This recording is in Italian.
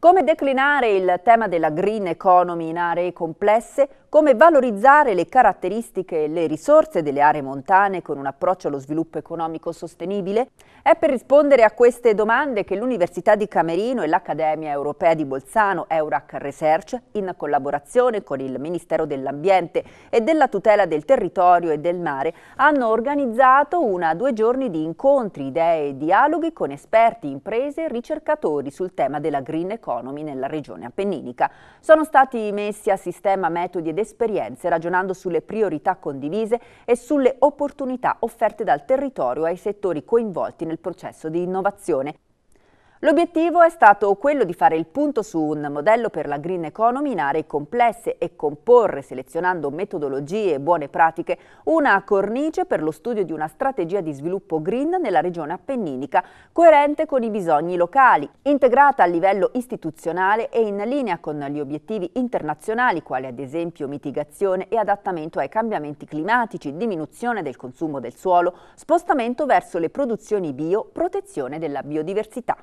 Come declinare il tema della green economy in aree complesse come valorizzare le caratteristiche e le risorse delle aree montane con un approccio allo sviluppo economico sostenibile? È per rispondere a queste domande che l'Università di Camerino e l'Accademia Europea di Bolzano, Eurac Research, in collaborazione con il Ministero dell'Ambiente e della Tutela del Territorio e del Mare, hanno organizzato una due giorni di incontri, idee e dialoghi con esperti, imprese e ricercatori sul tema della green economy nella regione appenninica. Sono stati messi a sistema metodi ed esperienze, ragionando sulle priorità condivise e sulle opportunità offerte dal territorio ai settori coinvolti nel processo di innovazione. L'obiettivo è stato quello di fare il punto su un modello per la green economy in aree complesse e comporre, selezionando metodologie e buone pratiche, una cornice per lo studio di una strategia di sviluppo green nella regione appenninica, coerente con i bisogni locali, integrata a livello istituzionale e in linea con gli obiettivi internazionali, quali ad esempio mitigazione e adattamento ai cambiamenti climatici, diminuzione del consumo del suolo, spostamento verso le produzioni bio, protezione della biodiversità.